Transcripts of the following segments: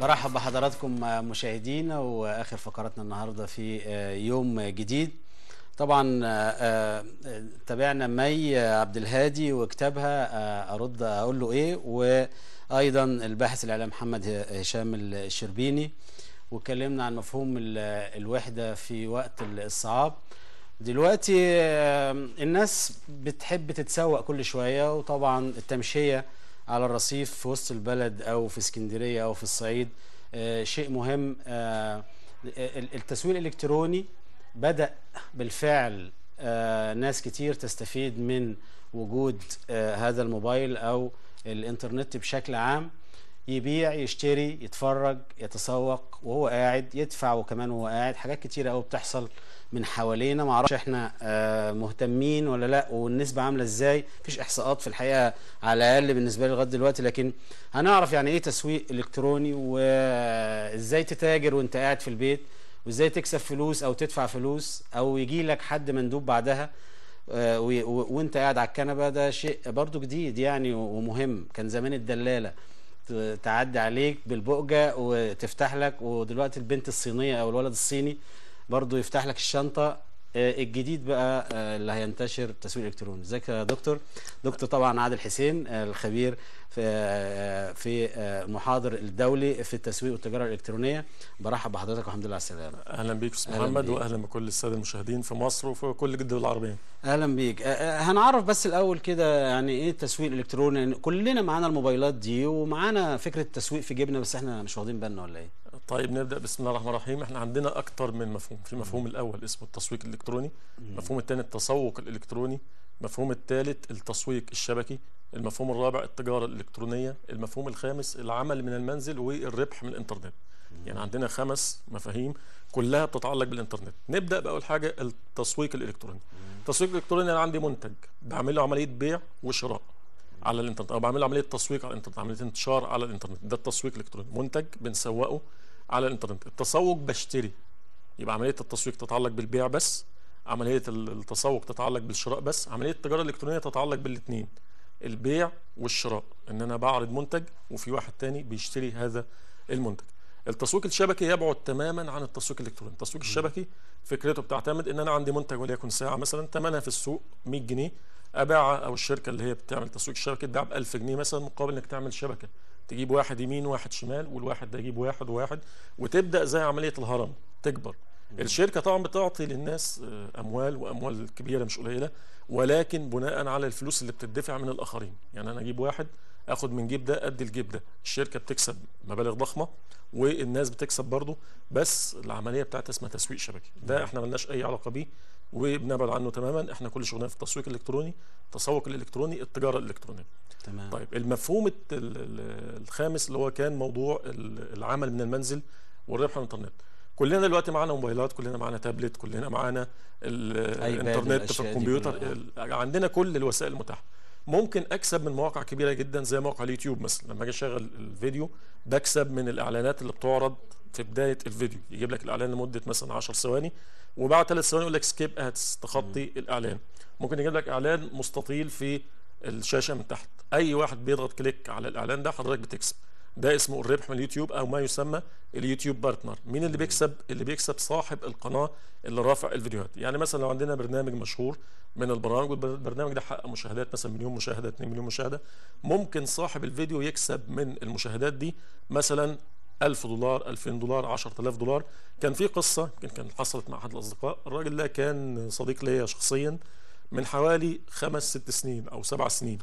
مرحبا بحضراتكم مشاهدينا واخر فقراتنا النهارده في آه، يوم جديد طبعا آه، آه، تابعنا مي عبد الهادي وكتابها ارد اقول له ايه وايضا الباحث الاعلامي محمد هشام الشربيني واتكلمنا عن مفهوم الوحده في وقت الصعاب دلوقتي الناس بتحب تتسوق كل شويه وطبعا التمشيه على الرصيف في وسط البلد او في اسكندريه او في الصعيد آه، شيء مهم آه، التسويق الالكتروني بدا بالفعل آه، ناس كتير تستفيد من وجود هذا الموبايل او الانترنت بشكل عام يبيع يشتري يتفرج يتسوق وهو قاعد يدفع وكمان وهو قاعد حاجات كتيره قوي بتحصل من حوالينا ما اعرفش احنا آه، مهتمين ولا لا والنسبه عامله ازاي مفيش احصاءات في الحقيقه على الاقل بالنسبه لي لغايه دلوقتي لكن هنعرف يعني ايه تسويق الكتروني وازاي تتاجر وانت قاعد في البيت وازاي تكسب فلوس او تدفع فلوس او يجي لك حد مندوب بعدها آه، وانت قاعد على الكنبه ده شيء برضو جديد يعني ومهم كان زمان الدلاله تعدي عليك بالبؤجه وتفتح لك ودلوقتي البنت الصينيه او الولد الصيني برضو يفتح لك الشنطه آه، الجديد بقى آه، اللي هينتشر التسويق الالكتروني ازيك يا دكتور دكتور طبعا عادل حسين آه، الخبير في في المحاضر الدولي في التسويق والتجاره الالكترونيه برحب بحضرتك والحمد لله على السلامه اهلا بيك استاذ محمد واهلا بكل الساده المشاهدين في مصر وفي كل الدول العربيه اهلا بيك هنعرف بس الاول كده يعني ايه التسويق الالكتروني يعني كلنا معانا الموبايلات دي ومعانا فكره التسويق في جيبنا بس احنا مش واخدين بالنا ولا ايه طيب نبدا بسم الله الرحمن الرحيم احنا عندنا اكتر من مفهوم في المفهوم الاول اسمه التسويق الالكتروني المفهوم الثاني التسوق الالكتروني المفهوم الثالث التسويق الشبكي المفهوم الرابع التجاره الالكترونيه المفهوم الخامس العمل من المنزل والربح من الانترنت يعني عندنا خمس مفاهيم كلها بتتعلق بالانترنت نبدا باول حاجه التسويق الالكتروني التسويق الالكتروني انا عندي منتج بعمل له عمليه بيع وشراء على الانترنت او بعمل عمليه تسويق على الانترنت عمليه انتشار على الانترنت ده التسويق الالكتروني منتج بنسوقه على الانترنت التسوق بشتري يبقى عمليه التسويق تتعلق بالبيع بس عمليه التسوق تتعلق بالشراء بس عمليه التجاره الالكترونيه تتعلق بالاثنين البيع والشراء ان انا بعرض منتج وفي واحد تاني بيشتري هذا المنتج التسويق الشبكي يبعد تماما عن التسويق الالكتروني التسويق الشبكي فكرته بتعتمد ان انا عندي منتج وليكن ساعه مثلا ثمنها في السوق 100 جنيه ابيعها او الشركه اللي هي بتعمل تسويق شبكي تبيعها ب 1000 جنيه مثلا مقابل انك تعمل شبكه تجيب واحد يمين واحد شمال والواحد ده يجيب واحد وواحد وتبدا زي عمليه الهرم تكبر الشركه طبعا بتعطي للناس آه، اموال واموال كبيره مش قليله ولكن بناء على الفلوس اللي بتدفع من الاخرين يعني انا اجيب واحد اخد من جيب ده ادي الجيب ده الشركه بتكسب مبالغ ضخمه والناس بتكسب برضه بس العمليه بتاعتها اسمها تسويق شبكي ده احنا ملناش اي علاقه بيه وبنبعد عنه تماما احنا كل شغلنا في التسويق الالكتروني التسوق الالكتروني التجاره الالكترونيه تمام طيب المفهوم الخامس اللي هو كان موضوع العمل من المنزل والربح من الانترنت كلنا دلوقتي معانا موبايلات كلنا معانا تابلت كلنا معانا الانترنت في الكمبيوتر عندنا كل الوسائل المتاحه ممكن اكسب من مواقع كبيره جدا زي موقع اليوتيوب مثلا لما اجي اشغل الفيديو بكسب من الاعلانات اللي بتعرض في بدايه الفيديو يجيب لك الاعلان لمده مثلا 10 ثواني وبعد ثلاث ثواني يقول لك سكيب ادز تخطي الاعلان ممكن يجيب لك اعلان مستطيل في الشاشه من تحت اي واحد بيضغط كليك على الاعلان ده حضرتك بتكسب ده اسمه الربح من اليوتيوب او ما يسمى اليوتيوب بارتنر مين اللي بيكسب اللي بيكسب صاحب القناه اللي رافع الفيديوهات يعني مثلا لو عندنا برنامج مشهور من البرامج والبرنامج ده حقق مشاهدات مثلا مليون مشاهده 2 مليون مشاهده ممكن صاحب الفيديو يكسب من المشاهدات دي مثلا 1000 دولار 2000 دولار 10000 دولار كان في قصه يمكن كانت حصلت مع احد الاصدقاء الراجل ده كان صديق ليا شخصيا من حوالي خمس ست سنين او سبع سنين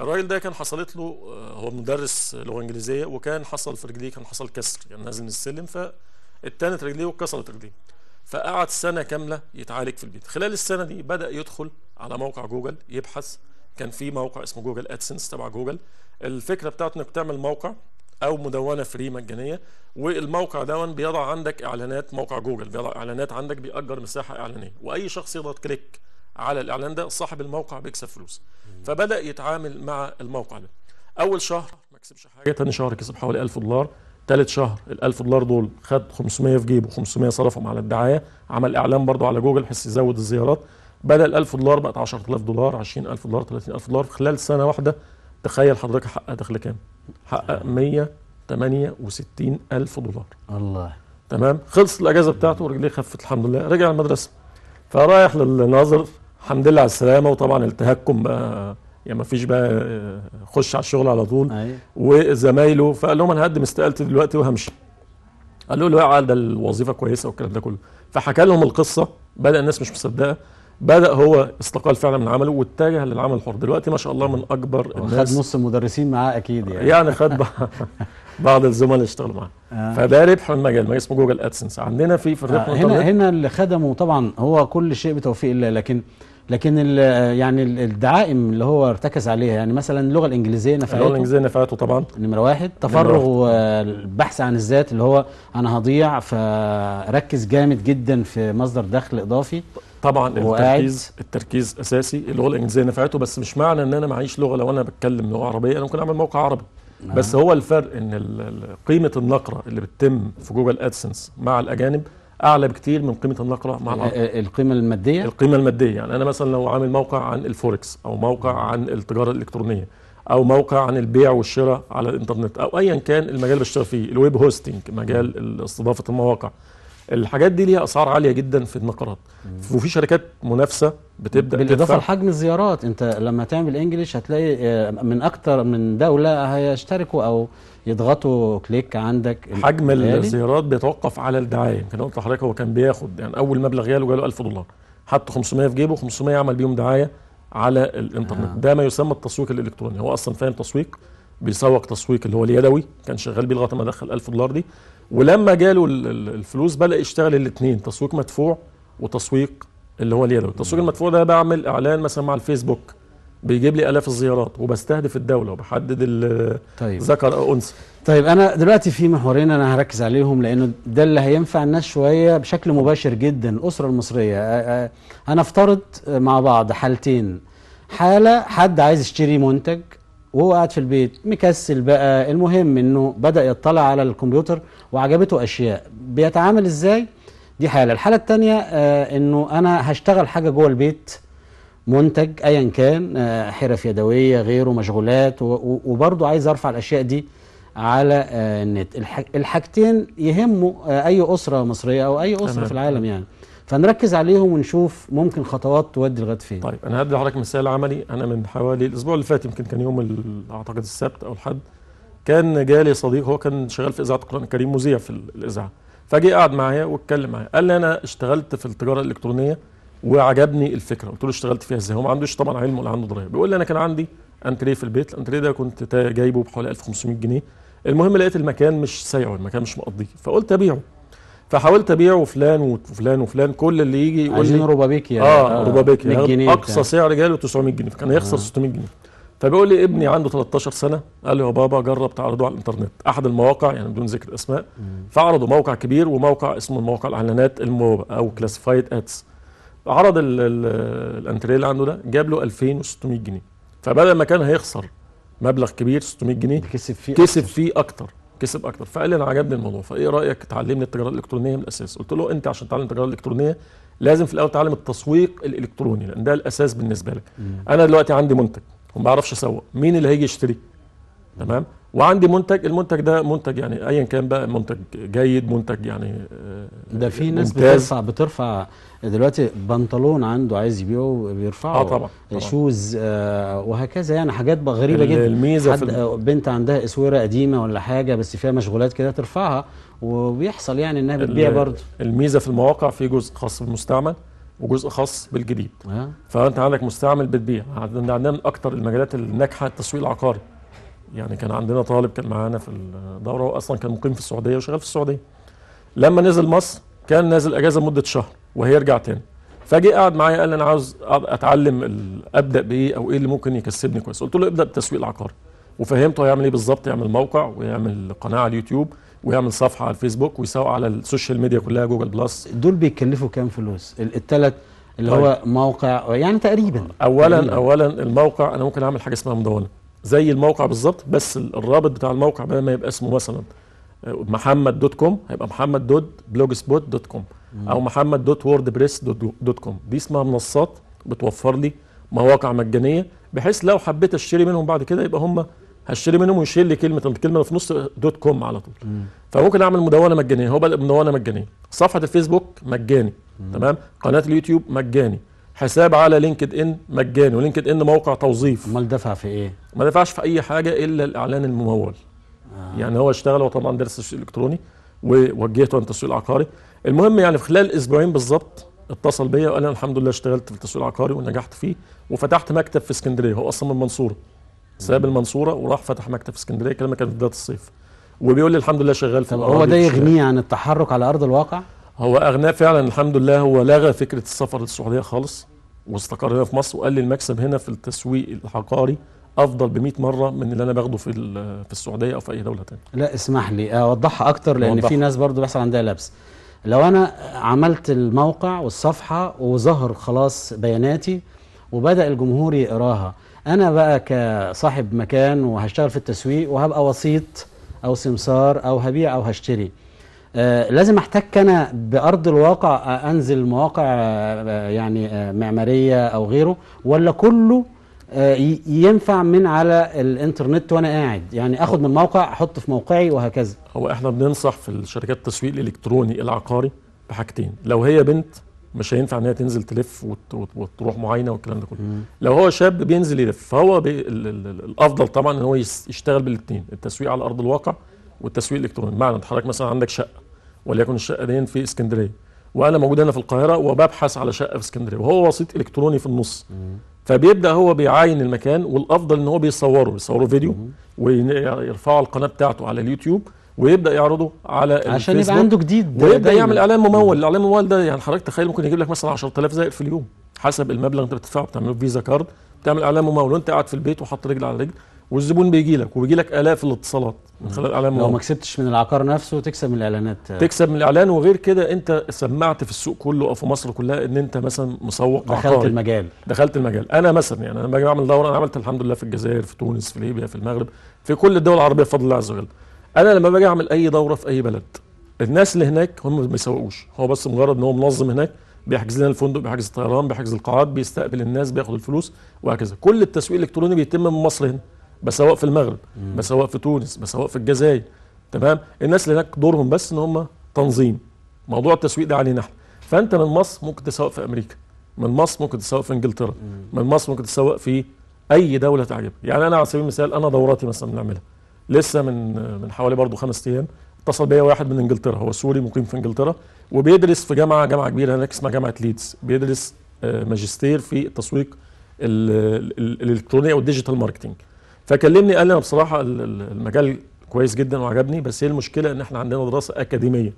الراجل ده كان حصلت له آه، هو مدرس لغه انجليزيه وكان حصل في رجليه كان حصل كسر يعني نازل من السلم فاتنت رجليه واتكسرت رجليه فقعد سنه كامله يتعالج في البيت خلال السنه دي بدا يدخل على موقع جوجل يبحث كان في موقع اسمه جوجل ادسنس تبع جوجل الفكره بتاعته انك تعمل موقع او مدونه فري مجانيه والموقع ده بيضع عندك اعلانات موقع جوجل بيضع اعلانات عندك بيأجر مساحه اعلانيه واي شخص يضغط كليك على الاعلان ده صاحب الموقع بيكسب فلوس فبدا يتعامل مع الموقع ده اول شهر ما كسبش حاجه ثاني شهر كسب حوالي 1000 دولار ثالث شهر ال 1000 دولار دول خد 500 في جيبه 500 صرفهم على الدعايه عمل اعلان برضه على جوجل بحيث يزود الزيارات بدا ال 1000 دولار بقت 10000 دولار 20000 دولار 30000 دولار في خلال سنه واحده تخيل حضرتك حقق دخل كام؟ حقق 168000 دولار الله تمام خلصت الاجازه بتاعته ورجليه خفت الحمد لله رجع المدرسه فرايح للناظر الحمد لله على السلامه وطبعا التهكم بقى يعني ما فيش بقى آه، خش على الشغل على طول أيوة. وزمايله فقال لهم انا هقدم استقالتي دلوقتي وهمشي قالوا له يا ده الوظيفه كويسه والكلام ده كله فحكى لهم القصه بدا الناس مش مصدقه بدا هو استقال فعلا من عمله واتجه للعمل الحر دلوقتي ما شاء الله من اكبر الناس خد نص المدرسين معاه اكيد يعني يعني خد بعض الزملاء اللي اشتغلوا معاه آه. فده ربح من مجال ما اسمه جوجل ادسنس عندنا في في الربح آه هنا هنا اللي خدمه طبعا هو كل شيء بتوفيق الله لكن لكن ال يعني الدعائم اللي هو ارتكز عليها يعني مثلا اللغه الانجليزيه نفعته اللغه الانجليزيه نفعته طبعا نمره واحد تفرغ البحث عن الذات اللي هو انا هضيع فركز جامد جدا في مصدر دخل اضافي طبعا التركيز التركيز اساسي اللغه الانجليزيه نفعته بس مش معنى ان انا معيش لغه لو انا بتكلم لغه عربيه انا ممكن اعمل موقع عربي نعم. بس هو الفرق ان قيمه النقره اللي بتتم في جوجل ادسنس مع الاجانب اعلى بكتير من قيمه النقره مع الارض القيمه الماديه القيمه الماديه يعني انا مثلا لو عامل موقع عن الفوركس او موقع عن التجاره الالكترونيه او موقع عن البيع والشراء على الانترنت او ايا كان المجال اللي بشتغل فيه الويب هوستنج مجال استضافه المواقع الحاجات دي ليها اسعار عاليه جدا في النقرات وفي شركات منافسه بتبدا بالاضافه لحجم الزيارات انت لما تعمل انجلش هتلاقي آه، من اكتر من دوله هيشتركوا او يضغطوا كليك عندك حجم الزيارات بيتوقف على الدعايه يمكن قلت لحضرتك هو كان بياخد يعني اول مبلغ جاله جاله 1000 دولار حط 500 في جيبه 500 عمل بيهم دعايه على الانترنت آه. ده ما يسمى التسويق الالكتروني هو اصلا فاهم تسويق بيسوق تسويق اللي هو اليدوي كان شغال بيه لغايه ما دخل 1000 دولار دي ولما جاله الفلوس بدا يشتغل الاثنين تسويق مدفوع وتسويق اللي هو اليدوي التسويق المدفوع ده بعمل اعلان مثلا مع الفيسبوك بيجيب لي الاف الزيارات وبستهدف الدوله وبحدد طيب. ذكر او انثى طيب انا دلوقتي في محورين انا هركز عليهم لانه ده اللي هينفع الناس شويه بشكل مباشر جدا الاسره المصريه هنفترض مع بعض حالتين حاله حد عايز يشتري منتج وهو قاعد في البيت مكسل بقى المهم انه بدا يطلع على الكمبيوتر وعجبته اشياء بيتعامل ازاي دي حاله الحاله الثانيه آه انه انا هشتغل حاجه جوه البيت منتج ايا كان آه حرف يدويه غيره مشغولات وبرضه عايز ارفع الاشياء دي على آه النت الحاجتين يهموا آه، اي اسره مصريه او اي اسره أنا. في العالم يعني فنركز عليهم ونشوف ممكن خطوات تودي لغايه فين طيب انا هبدا لحضرتك مثال عملي انا من حوالي الاسبوع اللي فات يمكن كان يوم اعتقد السبت او الحد كان جالي صديق هو كان شغال في اذاعه القران الكريم مذيع في الاذاعه فجي قعد معايا واتكلم معايا قال لي انا اشتغلت في التجاره الالكترونيه وعجبني الفكره قلت له اشتغلت فيها ازاي هو ما عندوش طبعا علم ولا عنده درايه بيقول لي انا كان عندي انتريه في البيت الانتريه ده كنت جايبه بحوالي 1500 جنيه المهم لقيت المكان مش سايعه المكان مش مقضيه فقلت ابيعه فحاولت ابيعه فلان وفلان وفلان كل اللي يجي يقول عايزين ربابيكي يعني اه, آه ربابيكي يعني اقصى سعر جاله 900 جنيه فكان يخسر آه. 600 جنيه فبيقول لي ابني عنده 13 سنه قال لي يا بابا جرب تعرضه على الانترنت احد المواقع يعني بدون ذكر اسماء فعرضوا موقع كبير وموقع اسمه موقع الاعلانات الموبا او كلاسيفايد ادز عرض الانتريه اللي عنده ده جاب له 2600 جنيه فبدل ما كان هيخسر مبلغ كبير 600 جنيه كسب فيه كسب فيه اكتر كسب اكتر فقال لي انا عجبني الموضوع فايه رايك تعلمني التجاره الالكترونيه من الاساس قلت له انت عشان تتعلم التجاره الالكترونيه لازم في الاول تعلم التسويق الالكتروني لان ده الاساس بالنسبه لك مم. انا دلوقتي عندي منتج وما بعرفش اسوق مين اللي هيجي يشتري تمام وعندي منتج المنتج ده منتج يعني ايا كان بقى منتج جيد منتج يعني آه، ده في ناس بترفع بترفع دلوقتي بنطلون عنده عايز يبيعه بيرفعه اه طبعا, طبعا. شوز آه وهكذا يعني حاجات بقى غريبه جدا الميزه حد في آه، بنت عندها اسوره قديمه ولا حاجه بس فيها مشغولات كده ترفعها وبيحصل يعني انها بتبيع برضه الميزه في المواقع في جزء خاص بالمستعمل وجزء خاص بالجديد آه. فانت عندك مستعمل بتبيع عندنا من اكثر المجالات الناجحه التسويق العقاري يعني كان عندنا طالب كان معانا في الدوره هو اصلا كان مقيم في السعوديه وشغال في السعوديه لما نزل مصر كان نازل اجازه مده شهر وهيرجع تاني فجي قعد معايا قال لي انا عاوز اتعلم ابدا بايه او ايه اللي ممكن يكسبني كويس قلت له ابدا بتسويق العقار وفهمته هيعمل ايه بالظبط يعمل موقع ويعمل قناه على اليوتيوب ويعمل صفحه على الفيسبوك ويسوق على السوشيال ميديا كلها جوجل بلس دول بيكلفوا كام فلوس الثلاث اللي طيب. هو موقع يعني تقريبا اولا تقريباً. اولا الموقع انا ممكن اعمل حاجه اسمها مدونه زي الموقع بالظبط بس الرابط بتاع الموقع بدل ما يبقى اسمه مثلا آه، محمد دوت كوم هيبقى محمد دوت بلوج سبوت دوت كوم او محمد دوت وورد بريس دوت, كوم دي اسمها منصات بتوفر لي مواقع مجانيه بحيث لو حبيت اشتري منهم بعد كده يبقى هم هشتري منهم ويشيل لي كلمه الكلمه اللي في نص دوت كوم على طول فممكن اعمل مدونه مجانيه هو بدا مدونه مجانيه صفحه الفيسبوك مجاني تمام قناه اليوتيوب مجاني حساب على لينكد ان مجاني ولينكد ان موقع توظيف امال دفع في ايه ما دفعش في اي حاجه الا الاعلان الممول آه. يعني هو اشتغل وطبعا درس التسويق الالكتروني ووجهته عن التسويق العقاري المهم يعني في خلال اسبوعين بالظبط اتصل بيا وقال انا الحمد لله اشتغلت في التسويق العقاري ونجحت فيه وفتحت مكتب في اسكندريه هو اصلا من المنصوره ساب المنصوره وراح فتح مكتب في اسكندريه الكلام كان في بدايه الصيف وبيقول لي الحمد لله شغال في هو ده يغنيه عن التحرك على ارض الواقع هو اغناه فعلا الحمد لله هو لغى فكره السفر للسعوديه خالص واستقر هنا في مصر وقال لي المكسب هنا في التسويق العقاري افضل ب 100 مره من اللي انا باخده في في السعوديه او في اي دوله ثانيه لا اسمح لي اوضحها آه، اكتر لان أوضح. في ناس برضو بيحصل عندها لبس لو انا عملت الموقع والصفحه وظهر خلاص بياناتي وبدا الجمهور يقراها انا بقى كصاحب مكان وهشتغل في التسويق وهبقى وسيط او سمسار او هبيع او هشتري آه، لازم احتك انا بارض الواقع آه، انزل مواقع آه، يعني معماريه او غيره ولا كله ينفع من على الانترنت وانا قاعد يعني اخد من موقع احط في موقعي وهكذا هو احنا بننصح في الشركات التسويق الالكتروني العقاري بحاجتين لو هي بنت مش هينفع ان هي تنزل تلف وتروح معاينه والكلام ده كله لو هو شاب بينزل يلف فهو بي الافضل طبعا ان هو يشتغل بالاثنين التسويق على ارض الواقع والتسويق الالكتروني بمعنى حضرتك مثلا عندك شقه وليكن الشقه دي في اسكندريه وانا موجود هنا في القاهره وببحث على شقه في اسكندريه وهو وسيط الكتروني في النص مم. فبيبدا هو بيعاين المكان والافضل ان هو بيصوره بيصوره فيديو ويرفعه القناه بتاعته على اليوتيوب ويبدا يعرضه على عشان يبقى عنده جديد ويبدا دايما. يعمل اعلان ممول الاعلان الممول ده يعني حضرتك تخيل ممكن يجيب لك مثلا 10000 زائر في اليوم حسب المبلغ انت بتدفعه بتعمله فيزا كارد بتعمل اعلان ممول وانت قاعد في البيت وحاطط رجل على رجل والزبون بيجي لك وبيجي لك الاف الاتصالات من خلال اعلان لو ما كسبتش من العقار نفسه تكسب من الاعلانات تكسب من الاعلان وغير كده انت سمعت في السوق كله او في مصر كلها ان انت مثلا مسوق دخلت عقاري. المجال دخلت المجال انا مثلا يعني انا باجي اعمل دوره انا عملت الحمد لله في الجزائر في تونس في ليبيا في المغرب في كل الدول العربيه بفضل الله عز وجل انا لما باجي اعمل اي دوره في اي بلد الناس اللي هناك هم ما بيسوقوش هو بس مجرد ان هو منظم هناك بيحجز لنا الفندق بيحجز الطيران بيحجز القاعات بيستقبل الناس بياخد الفلوس وهكذا كل التسويق الالكتروني بيتم من مصر هنا بس سواء في المغرب بس سواء في تونس بس سواء في الجزائر تمام الناس اللي هناك دورهم بس ان هم تنظيم موضوع التسويق ده علينا احنا فانت من مصر ممكن تسوق في امريكا من مصر ممكن تسوق في انجلترا من مصر ممكن تسوق في اي دوله تعجبك يعني انا على سبيل المثال انا دوراتي مثلا بنعملها لسه من من حوالي برضه خمس ايام اتصل بيا واحد من انجلترا هو سوري مقيم في انجلترا وبيدرس في جامعه جامعه كبيره هناك اسمها جامعه ليدز بيدرس آه، ماجستير في التسويق الالكتروني او الديجيتال ماركتنج فكلمني قال لي انا بصراحه المجال كويس جدا وعجبني بس هي المشكله ان احنا عندنا دراسه اكاديميه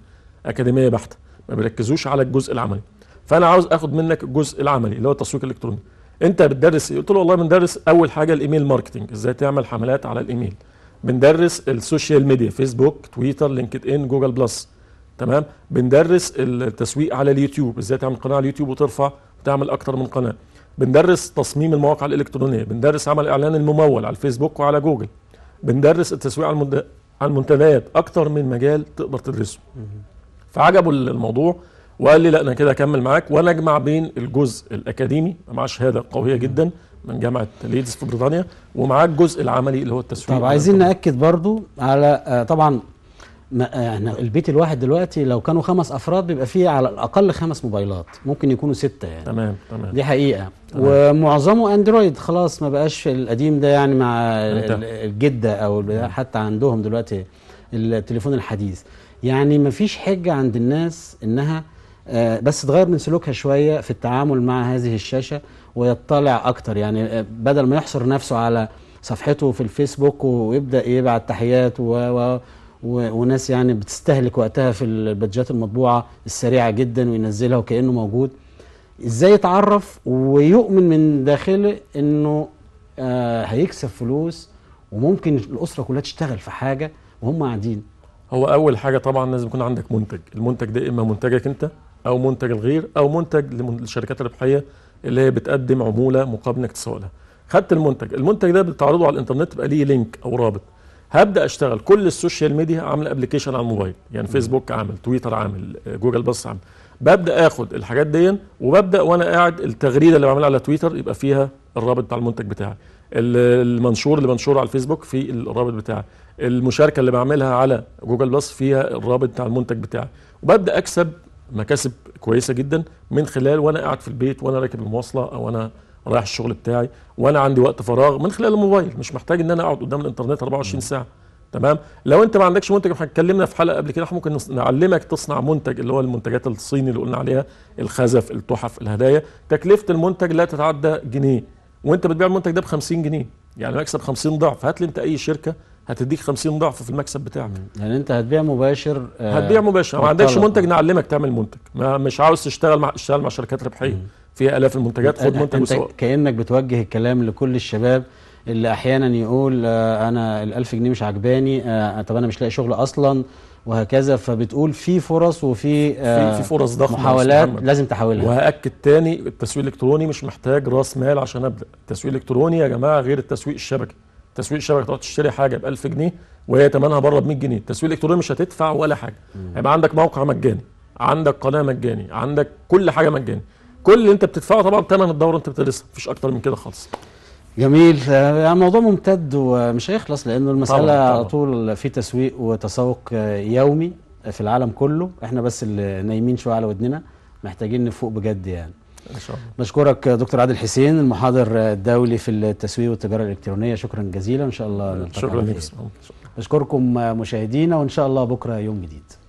اكاديميه بحته ما بيركزوش على الجزء العملي فانا عاوز اخد منك الجزء العملي اللي هو التسويق الالكتروني انت بتدرس إيه؟ قلت له والله بندرس اول حاجه الايميل ماركتنج ازاي تعمل حملات على الايميل بندرس السوشيال ميديا فيسبوك تويتر لينكد ان جوجل بلس تمام بندرس التسويق على اليوتيوب ازاي تعمل قناه على اليوتيوب وترفع وتعمل اكتر من قناه بندرس تصميم المواقع الالكترونيه بندرس عمل اعلان الممول على الفيسبوك وعلى جوجل بندرس التسويق على المنتديات اكتر من مجال تقدر تدرسه فعجبوا الموضوع وقال لي لا انا كده اكمل معاك وانا اجمع بين الجزء الاكاديمي معاه شهاده قويه جدا من جامعه ليدز في بريطانيا ومعاه الجزء العملي اللي هو التسويق طب عايزين ناكد برضو على آه، طبعا ما آه، احنا البيت الواحد دلوقتي لو كانوا خمس افراد بيبقى فيه على الاقل خمس موبايلات ممكن يكونوا سته يعني تمام تمام دي حقيقه تمام. ومعظمه اندرويد خلاص ما بقاش القديم ده يعني مع الجده او حتى عندهم دلوقتي التليفون الحديث يعني ما فيش حجه عند الناس انها آه، بس تغير من سلوكها شويه في التعامل مع هذه الشاشه ويطلع اكتر يعني آه، بدل ما يحصر نفسه على صفحته في الفيسبوك ويبدا يبعت تحيات و... و... وناس يعني بتستهلك وقتها في البدجات المطبوعه السريعه جدا وينزلها وكانه موجود ازاي يتعرف ويؤمن من داخله انه آه هيكسب فلوس وممكن الاسره كلها تشتغل في حاجه وهم قاعدين هو اول حاجه طبعا لازم يكون عندك منتج المنتج ده اما منتجك انت او منتج الغير او منتج للشركات الربحيه اللي هي بتقدم عموله مقابل انك تسوقها خدت المنتج المنتج ده بتعرضه على الانترنت بقى ليه لينك او رابط هبدا اشتغل كل السوشيال ميديا عامل ابلكيشن على الموبايل يعني فيسبوك عامل تويتر عامل جوجل بس عامل ببدا اخد الحاجات دي وببدا وانا قاعد التغريده اللي بعملها على تويتر يبقى فيها الرابط بتاع المنتج بتاعي المنشور اللي بنشره على الفيسبوك في الرابط بتاعي المشاركه اللي بعملها على جوجل بلس فيها الرابط بتاع المنتج بتاعي وببدا اكسب مكاسب كويسه جدا من خلال وانا قاعد في البيت وانا راكب المواصله او انا رايح الشغل بتاعي وانا عندي وقت فراغ من خلال الموبايل مش محتاج ان انا اقعد قدام الانترنت 24 ساعه تمام لو انت ما عندكش منتج احنا اتكلمنا في حلقه قبل كده ممكن نعلمك تصنع منتج اللي هو المنتجات الصيني اللي قلنا عليها الخزف التحف الهدايا تكلفه المنتج لا تتعدى جنيه وانت بتبيع المنتج ده ب 50 جنيه يعني مكسب 50 ضعف هات لي انت اي شركه هتديك 50 ضعف في المكسب بتاعك يعني انت هتبيع مباشر آه هتبيع مباشر ما عندكش منتج نعلمك تعمل منتج ما مش عاوز تشتغل مع اشتغل مع شركات ربحيه في الاف المنتجات خد منتج انت كانك بتوجه الكلام لكل الشباب اللي احيانا يقول آه، انا ال1000 جنيه مش عجباني آه، طب انا مش لاقي شغل اصلا وهكذا فبتقول في فرص وفي في, في آه، فرص ضخمه محاولات لازم تحاولها وهاكد تاني التسويق الالكتروني مش محتاج راس مال عشان ابدا التسويق الالكتروني يا جماعه غير التسويق الشبكي التسويق الشبكي تقعد تشتري حاجه ب 1000 جنيه وهي ثمنها بره ب 100 جنيه التسويق الالكتروني مش هتدفع ولا حاجه هيبقى يعني عندك موقع مجاني عندك قناه مجاني عندك كل حاجه مجاني كل اللي انت بتدفعه طبعا ثمن الدوره انت بتدرسها مفيش اكتر من كده خالص جميل آه، يعني الموضوع ممتد ومش هيخلص لانه المساله طبعًا طبعًا. على طول في تسويق وتسوق آه، يومي في العالم كله احنا بس اللي نايمين شويه على ودننا محتاجين نفوق بجد يعني ان شاء الله بشكرك دكتور عادل حسين المحاضر الدولي في التسويق والتجاره الالكترونيه شكرا جزيلا ان شاء الله نلتقي شكرا بشكركم مشاهدينا وان شاء الله بكره يوم جديد